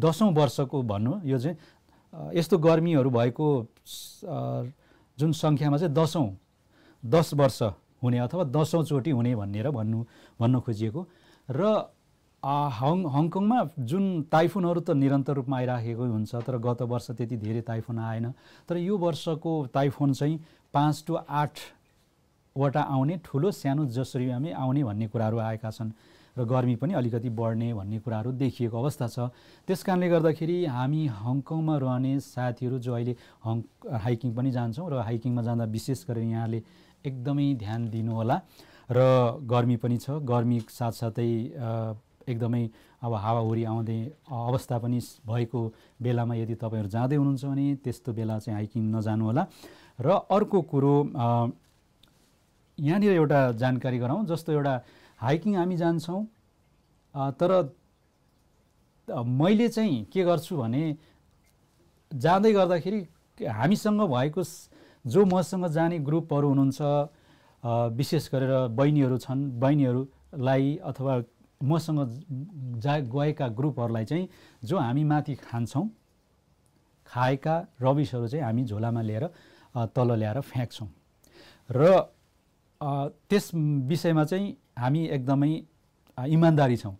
दसौँ वर्षको भन्नु यो चाहिँ यस्तो गर्मीहरू भएको जुन सङ्ख्यामा चाहिँ दसौँ दस वर्ष हुने अथवा दसौँचोटि हुने भनेर भन्नु भन्न खोजिएको र हङ हङकङमा जुन टाइफुनहरू त निरन्तर रूपमा आइराखेको हुन्छ तर गत वर्ष त्यति धेरै टाइफुन आएन तर यो वर्षको टाइफुन चाहिँ पाँच टु आठवटा आउने ठुलो सानो जसरी हामी आउने भन्ने कुराहरू आएका छन् र गर्मी पनि अलिकति बढ्ने भन्ने कुराहरू देखिएको अवस्था छ त्यस कारणले गर्दाखेरि हामी हङकङमा रहने साथीहरू जो अहिले हङ हाइकिङ पनि जान्छौँ र हाइकिङमा जाँदा विशेष गरेर यहाँले एकदमै ध्यान दिनुहोला र गर्मी पनि छ गर्मी साथसाथै एकदमै अब हावाहुरी आउँदै अवस्था पनि भएको बेलामा यदि तपाईँहरू जाँदै हुनुहुन्छ भने त्यस्तो बेला चाहिँ हाइकिङ नजानुहोला र अर्को कुरो यहाँनिर एउटा जानकारी गराउँ जस्तो एउटा हाइकिङ हामी जान्छौँ तर मैले चाहिँ के गर्छु भने जाँदै गर्दाखेरि हामीसँग भएको जो मसँग जाने ग्रुपहरू हुनुहुन्छ विशेष गरेर बहिनीहरू छन् बहिनीहरूलाई अथवा मसँग जा गएका ग्रुपहरूलाई चाहिँ जो हामी माथि खान्छौँ खाएका रविसहरू चाहिँ हामी झोलामा लिएर तल ल्याएर फ्याँक्छौँ र त्यस विषयमा चाहिँ हामी एकदमै इमान्दारी छौँ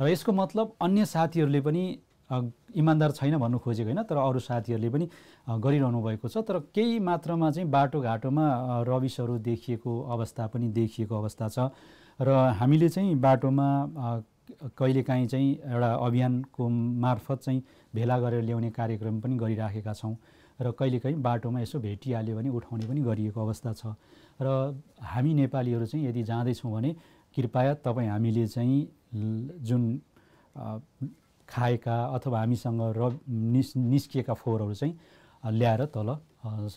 र यसको मतलब अन्य साथीहरूले पनि इमान्दार छैन भन्नु खोजेको होइन तर अरू साथीहरूले पनि गरिरहनु भएको छ तर केही मात्रामा चाहिँ बाटोघाटोमा रविसहरू देखिएको अवस्था पनि देखिएको अवस्था छ र हामीले चाहिँ बाटोमा कहिलेकाहीँ चाहिँ एउटा अभियानको मार्फत चाहिँ भेला गरेर ल्याउने कार्यक्रम पनि गरिराखेका छौँ र कहिलेकाहीँ बाटोमा यसो भेटिहाल्यो भने उठाउने पनि गरिएको अवस्था छ र हामी नेपालीहरू चाहिँ यदि जाँदैछौँ भने कृपया तपाईँ हामीले चाहिँ जुन खाएका अथवा हामीसँग र निस् निस्किएका फोहोरहरू चाहिँ ल्याएर तल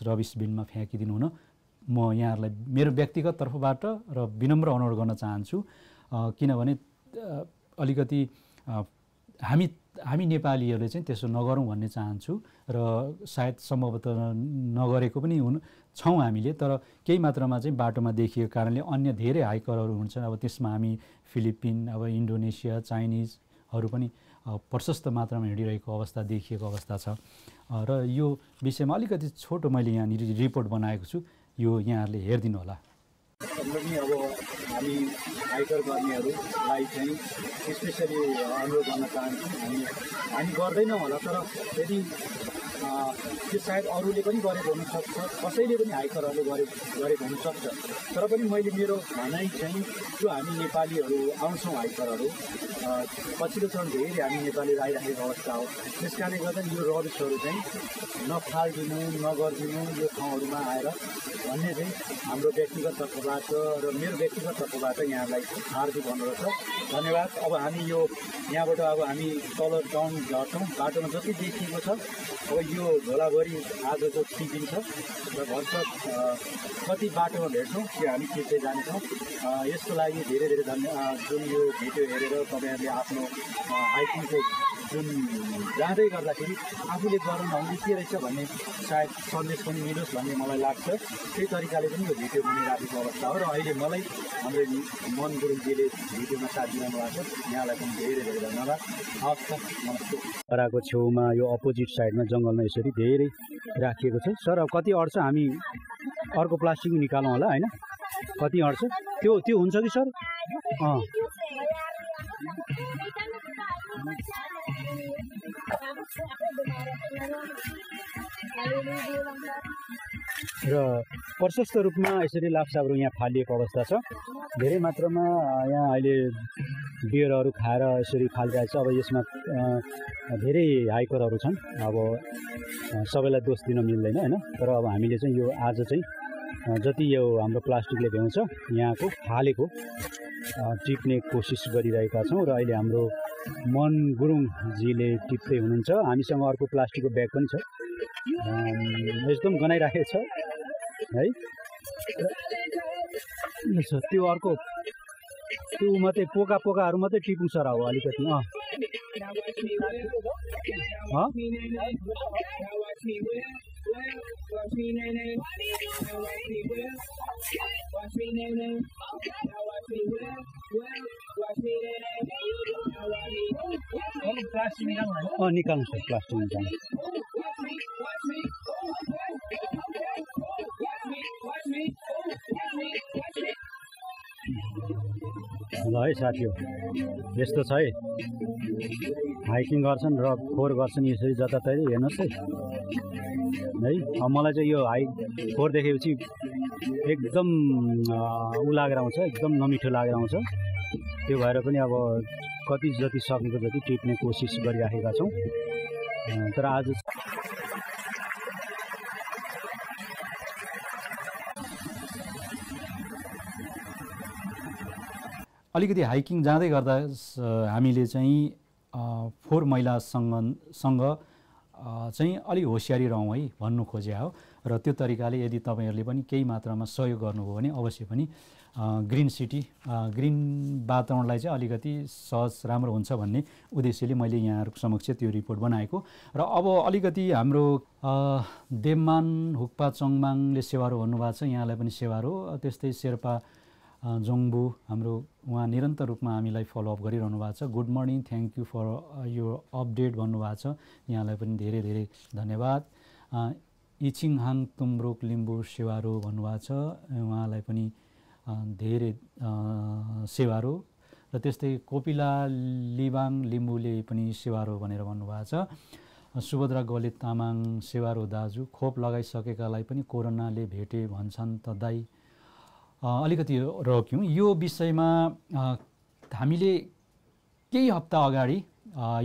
रविस बिनमा फ्याँकिदिनु हुन म यहाँहरूलाई मेरो व्यक्तिगत तर्फबाट र विनम्र अनुरोध गर्न चाहन्छु किनभने अलिकति हामी हामी नेपालीहरूले चाहिँ त्यसो नगरौँ भन्ने चाहन्छु र सायद सम्भवतः नगरेको पनि हुन् छौँ हामीले तर केही मात्रामा चाहिँ बाटोमा देखिएको कारणले अन्य धेरै हाइकरहरू हुन्छन् अब त्यसमा हामी फिलिपिन अब इन्डोनेसिया चाइनिजहरू पनि प्रशस्त मात्रामा हिँडिरहेको अवस्था देखिएको अवस्था छ र यो विषयमा अलिकति छोटो मैले यहाँनिर रिपोर्ट बनाएको छु यो यहाँहरूले हेरिदिनु होला पनि अब हामी हाइकर गर्नेहरूलाई चाहिँ स्पेसली अनुरोध गर्न चाहन्छौँ हामी हामी गर्दैनौँ होला तर यदि त्यो सायद अरूले पनि गरेको हुनसक्छ कसैले पनि हाइकरहरूले गरे गरेको हुनसक्छ तर पनि मैले मेरो भनाइ चाहिँ जो हामी नेपालीहरू आउँछौँ हाइकरहरू पछिल्लो चरण धेरै हामी नेपालीहरू आइराखेको अवस्था हो त्यस कारणले गर्दा यो रविसहरू चाहिँ नफालिदिनु नगरिदिनु यो ठाउँहरूमा आएर भन्ने चाहिँ हाम्रो व्यक्तिगत तर्फबाट र मेरो व्यक्तिगत तर्फबाट यहाँलाई हार्दिक अनुरोध छ धन्यवाद अब हामी यो यहाँबाट अब हामी तल डाउन झर्छौँ बाटोमा जति देखिएको छ अब यो झोलाभरि आजको छ र भन्छ कति बाटोमा भेट्छौँ त्यो हामी के चाहिँ जान्छौँ यसको लागि धेरै धेरै धन्यवाद जुन यो भिडियो हेरेर तपाईँहरूले आफ्नो हाइकिङको जुन जाँदै गर्दाखेरि आफूले गर्न नहुने के रहेछ भन्ने सायद सन्देश पनि मिलोस् भन्ने मलाई लाग्छ त्यही तरिकाले पनि यो भिडियो बनिराखेको अवस्था हो र अहिले मलाई हाम्रो मन गुरुङजीले भिडियोमा साथ दिनु भएको छ यहाँलाई पनि धेरै धेरै धन्यवाद हवस् नमस्ते पराको छेउमा यो अपोजिट साइडमा जङ्गलमा यसरी धेरै राखिएको छ सर अब कति अट्छ हामी अर्को प्लास्टिक निकालौँ होला होइन कति अट्छ त्यो त्यो हुन्छ कि सर अँ र प्रशस्त रूपमा यसरी लाप्साहरू यहाँ फालिएको अवस्था छ धेरै मात्रामा यहाँ अहिले बियरहरू खाएर यसरी फालिरहेको छ अब यसमा धेरै हाइकरहरू छन् अब सबैलाई दोष दिन मिल्दैन होइन तर अब हामीले चाहिँ यो आज चाहिँ जति यो हाम्रो प्लास्टिकले भ्याउँछ यहाँको फालेको टिप्ने कोसिस गरिरहेका छौँ र अहिले हाम्रो मन गुरुङजीले टिप्दै हुनुहुन्छ हामीसँग अर्को प्लास्टिकको ब्याग पनि छ एकदम गनाइराखेको छ है त्यो अर्को त्यो मात्रै पोका पोकाहरू मात्रै टिप्नु सर हो अलिकति अँ अँ निकाल्नु छ ल है साथी यस्तो छ है हाइकिङ गर्छन् र फोहोर गर्छन् यसरी जताततै हेर्नुहोस् है है मलाई चाहिँ यो हाइक फोहोर देखेपछि एकदम ऊ लागेर आउँछ एकदम नमिठो लागेर आउँछ त्यो भएर पनि अब कति जति सकेको जति टिप्ने कोसिस गरिराखेका छौँ तर आज अलिकति हाइकिङ जाँदै गर्दा हामीले चाहिँ फोहोर मैलासँग सँग चाहिँ अलिक होसियारी रहँ है भन्नु खोजे हो र त्यो तरिकाले यदि तपाईँहरूले पनि केही मात्रामा सहयोग गर्नुभयो भने अवश्य पनि ग्रिन सिटी ग्रिन वातावरणलाई चाहिँ अलिकति सहज राम्रो हुन्छ भन्ने उद्देश्यले मैले यहाँहरूको समक्ष त्यो रिपोर्ट बनाएको र अब अलिकति हाम्रो देवमान हुक्पा चङमाङले सेवारो भन्नुभएको छ यहाँलाई पनि सेवारो त्यस्तै शेर्पा जोङ्बु हाम्रो उहाँ निरन्तर रूपमा हामीलाई फलोअप गरिरहनु भएको छ good morning thank you for यो अपडेट भन्नुभएको छ यहाँलाई पनि धेरै धेरै धन्यवाद इछिङहाङ तुम्रोक लिम्बू सेवारो भन्नुभएको छ उहाँलाई पनि धेरै सेवारो र त्यस्तै कोपिला लिबाङ लिम्बूले पनि सेवारो भनेर भन्नुभएको छ सुभद्रा गले तामाङ सेवारो दाजु खोप लगाइसकेकालाई पनि कोरोनाले भेटे भन्छन् त दाई अलिकति रोक्यौँ यो विषयमा हामीले केही हप्ता अगाडि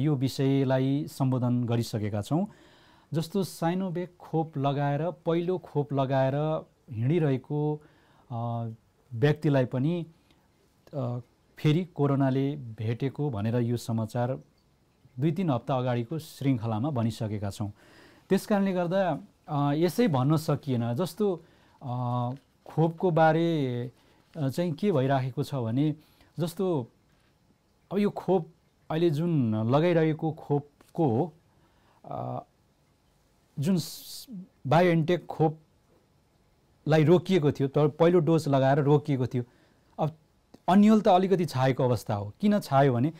यो विषयलाई सम्बोधन गरिसकेका छौँ जस्तो साइनोबेक खोप लगाएर पहिलो खोप लगाएर हिँडिरहेको व्यक्तिलाई पनि फेरि कोरोनाले भेटेको भनेर यो समाचार दुई तिन हप्ता अगाडिको श्रृङ्खलामा भनिसकेका छौँ त्यस कारणले गर्दा यसै भन्न सकिएन जस्तो खोपको बारे चाहिँ के भइराखेको छ भने जस्तो अब यो खोप अहिले जुन लगाइरहेको खोपको जुन बायोएन्टेक खोप लाई रोकिएको थियो तर पहिलो डोज लगाएर रोकिएको थियो अब अन्यल त अलिकति छाएको अवस्था हो किन छायो भने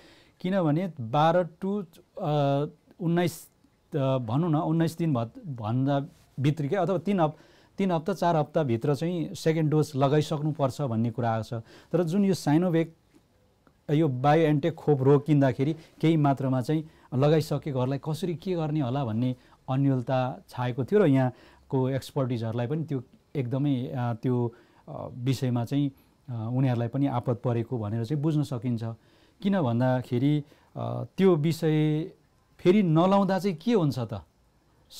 किनभने बाह्र टु उन्नाइस भनौँ न उन्नाइस दिन भन्दा भित्रिकै अथवा तिन हप् तिन हप्ता चार हप्ताभित्र चाहिँ सेकेन्ड डोज लगाइसक्नुपर्छ भन्ने कुरा आएको छ तर जुन यो साइनोभेक यो बायोएन्टेक खोप रोकिँदाखेरि केही मात्रामा चाहिँ लगाइसकेकोहरूलाई कसरी के गर्ने होला भन्ने अन्यलता छाएको थियो र यहाँको एक्सपर्टिजहरूलाई पनि त्यो एकदमै त्यो विषयमा चाहिँ उनीहरूलाई पनि आपत परेको भनेर चाहिँ बुझ्न सकिन्छ किन भन्दाखेरि त्यो विषय फेरि नलाउँदा चाहिँ के हुन्छ त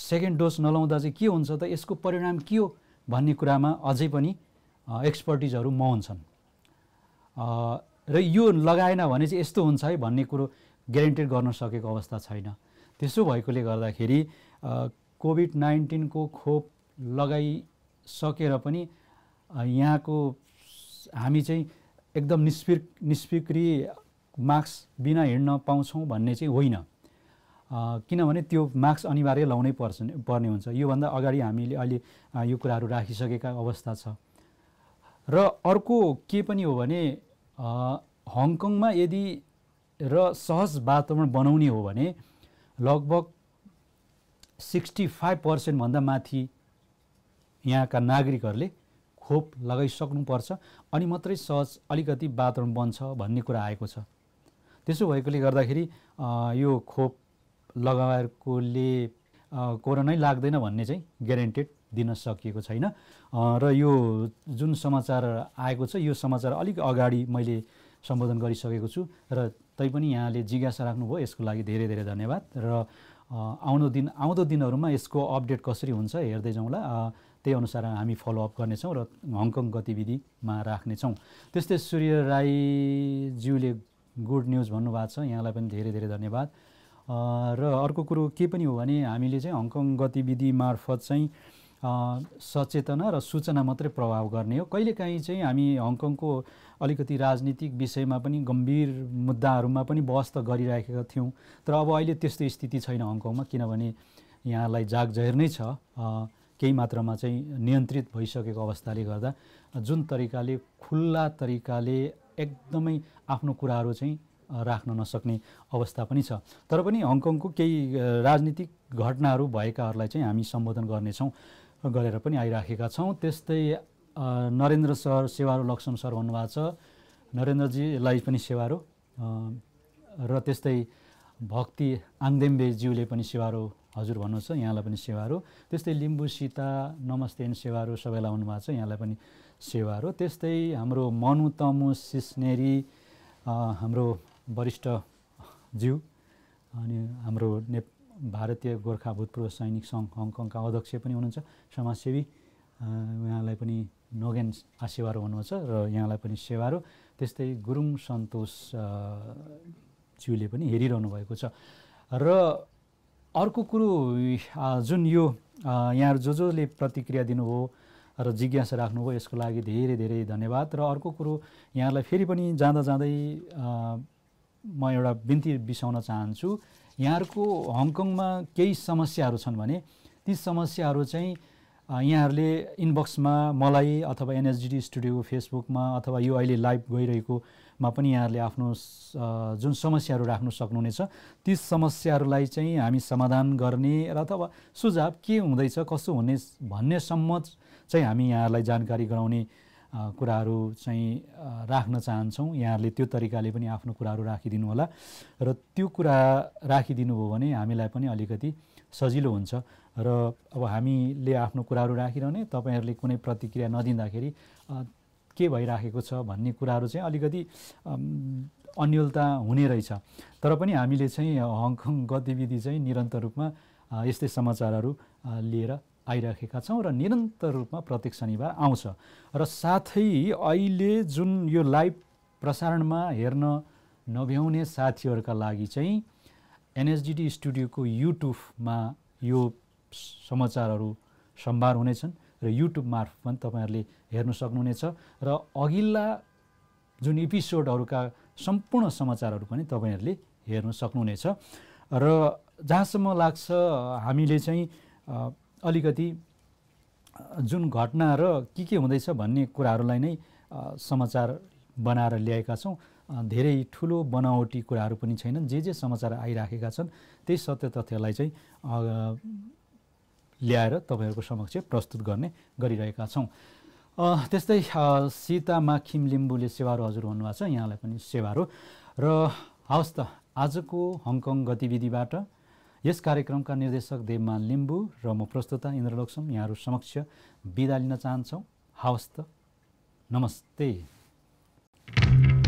सेकेन्ड डोज नलाउँदा चाहिँ के हुन्छ त यसको परिणाम के हो भन्ने कुरामा अझै पनि एक्सपर्टिजहरू मौन्छन् र यो लगाएन भने चाहिँ यस्तो हुन्छ है भन्ने कुरो ग्यारेन्टेड गर्न सकेको अवस्था छैन त्यसो भएकोले गर्दाखेरि कोभिड नाइन्टिनको खोप लगाइ सकेर पनि यहाँको हामी चाहिँ एकदम निष्फिर निष्फिक्री मास्क बिना हिँड्न पाउँछौँ भन्ने चाहिँ होइन किनभने त्यो मास्क अनिवार्य लाउनै पर्छ पर्ने हुन्छ योभन्दा अगाडि हामीले अहिले यो कुराहरू राखिसकेका अवस्था छ र अर्को के पनि हो भने हङकङमा यदि र सहज वातावरण बनाउने हो भने लगभग सिक्सटी फाइभ पर्सेन्टभन्दा माथि यहाँका नागरिकहरूले खोप लगाइसक्नुपर्छ अनि मात्रै सहज अलिकति वातावरण बन्छ भन्ने कुरा आएको छ त्यसो भएकोले गर्दाखेरि यो खोप लगाएकोले कोरोनै लाग्दैन भन्ने चाहिँ ग्यारेन्टेड दिन सकिएको छैन र यो जुन समाचार आएको छ यो समाचार अलिक अगाडि मैले सम्बोधन गरिसकेको छु र तैपनि यहाँले जिज्ञासा राख्नुभयो यसको लागि धेरै धेरै धन्यवाद र आउँदो दिन आउँदो दिनहरूमा यसको अपडेट कसरी हुन्छ हेर्दै जाउँला त्यही अनुसार हामी फलोअप गर्नेछौँ र हङकङ गतिविधिमा राख्नेछौँ त्यस्तै सूर्य राईज्यूले गुड न्युज भन्नुभएको छ यहाँलाई पनि धेरै धेरै धन्यवाद र अर्को कुरो के पनि हो भने हामीले चाहिँ हङकङ गतिविधि मार्फत चाहिँ सचेतना र सूचना मात्रै प्रभाव गर्ने हो कहिलेकाहीँ चाहिँ हामी हङकङको अलिकति राजनीतिक विषयमा पनि गम्भीर मुद्दाहरूमा पनि बहस त गरिराखेका थियौँ तर अब अहिले त्यस्तो स्थिति छैन हङकङमा किनभने यहाँलाई जागजहिर नै छ केही मात्रामा चाहिँ नियन्त्रित भइसकेको अवस्थाले गर्दा जुन तरिकाले खुल्ला तरिकाले एकदमै आफ्नो कुराहरू चाहिँ राख्न नसक्ने अवस्था पनि छ तर पनि हङकङको केही राजनीतिक घटनाहरू भएकाहरूलाई चाहिँ हामी सम्बोधन गर्नेछौँ गरेर पनि आइराखेका छौँ त्यस्तै नरेन्द्र सर सेवारो लक्ष्म सर भन्नुभएको छ नरेन्द्रजीलाई पनि सेवारो र त्यस्तै भक्ति आङदेम्बेज्यूले पनि सेवारो हजुर भन्नुहोस् यहाँलाई पनि सेवाहरू त्यस्तै लिम्बू सीता नमस्तेन सेवाहरू सबैलाई आउनुभएको छ यहाँलाई पनि सेवाहरू त्यस्तै हाम्रो मनु तमु सिस्नेरी हाम्रो वरिष्ठ ज्यू अनि हाम्रो ने भारतीय गोर्खा भूतपूर्व सैनिक सङ्घ हङकङका अध्यक्ष पनि हुनुहुन्छ समाजसेवी उहाँलाई पनि नोगेन आशीर्वाद हुनुहुन्छ र यहाँलाई पनि सेवाहरू त्यस्तै गुरुङ सन्तोष ज्यूले पनि हेरिरहनु भएको छ र अर्को कुरो जुन यो यहाँ जो जोले प्रतिक्रिया दिनुभयो र जिज्ञासा राख्नुभयो यसको लागि धेरै धेरै धन्यवाद र अर्को कुरो यहाँलाई फेरि पनि जाँदा जाँदै म एउटा बिन्ती बिसाउन चाहन्छु यहाँहरूको हङकङमा केही समस्याहरू छन् भने ती समस्याहरू चाहिँ यहाँहरूले इनबक्समा मलाई अथवा एनएसजिडी स्टुडियोको फेसबुकमा अथवा यो अहिले लाइभ गइरहेकोमा पनि यहाँहरूले आफ्नो जुन समस्याहरू राख्नु सक्नुहुनेछ ती समस्याहरूलाई चाहिँ हामी समाधान गर्ने र अथवा सुझाव के हुँदैछ कसो हुने भन्नेसम्म चाहिँ हामी यहाँहरूलाई जानकारी गराउने कुराहरू चाहिँ राख्न चाहन्छौँ यहाँहरूले त्यो तरिकाले पनि आफ्नो कुराहरू राखिदिनु होला र त्यो कुरा राखिदिनु हो भने हामीलाई पनि अलिकति सजिलो हुन्छ र अब हामीले आफ्नो कुराहरू राखिरहने तपाईँहरूले कुनै प्रतिक्रिया नदिँदाखेरि के भइराखेको छ भन्ने कुराहरू चाहिँ अलिकति अन्यलता हुने रहेछ तर पनि हामीले चाहिँ हङकङ गतिविधि चाहिँ निरन्तर रूपमा यस्तै समाचारहरू लिएर आइराखेका छौँ र निरन्तर रूपमा प्रत्येक शनिबार आउँछ र साथै अहिले जुन यो लाइभ प्रसारणमा हेर्न नभ्याउने साथीहरूका लागि चाहिँ एनएसडिटी स्टुडियोको युट्युबमा यो समाचारहरू सम्भार हुनेछन् र युट्युब मार्फत पनि तपाईँहरूले हेर्न सक्नुहुनेछ र अघिल्ला जुन एपिसोडहरूका सम्पूर्ण समाचारहरू पनि तपाईँहरूले हेर्न सक्नुहुनेछ र जहाँसम्म लाग्छ हामीले चाहिँ अलिकति जुन घटना र के के हुँदैछ भन्ने कुराहरूलाई नै समाचार बनाएर ल्याएका छौँ धेरै ठुलो बनावटी कुराहरू पनि छैनन् जे जे समाचार आइराखेका छन् त्यही सत्य तथ्यलाई चाहिँ ल्याएर तपाईँहरूको समक्ष प्रस्तुत गर्ने गरिरहेका छौँ त्यस्तै सीता माखिम लिम्बूले सेवाहरू हजुर भन्नुभएको छ यहाँलाई पनि सेवाहरू र हवस् त आजको हङकङ गतिविधिबाट यस कार्यक्रमका निर्देशक देवमान लिम्बू र म प्रस्तुता इन्द्र यहाँहरू समक्ष बिदा लिन चाहन्छौँ हवस् त नमस्ते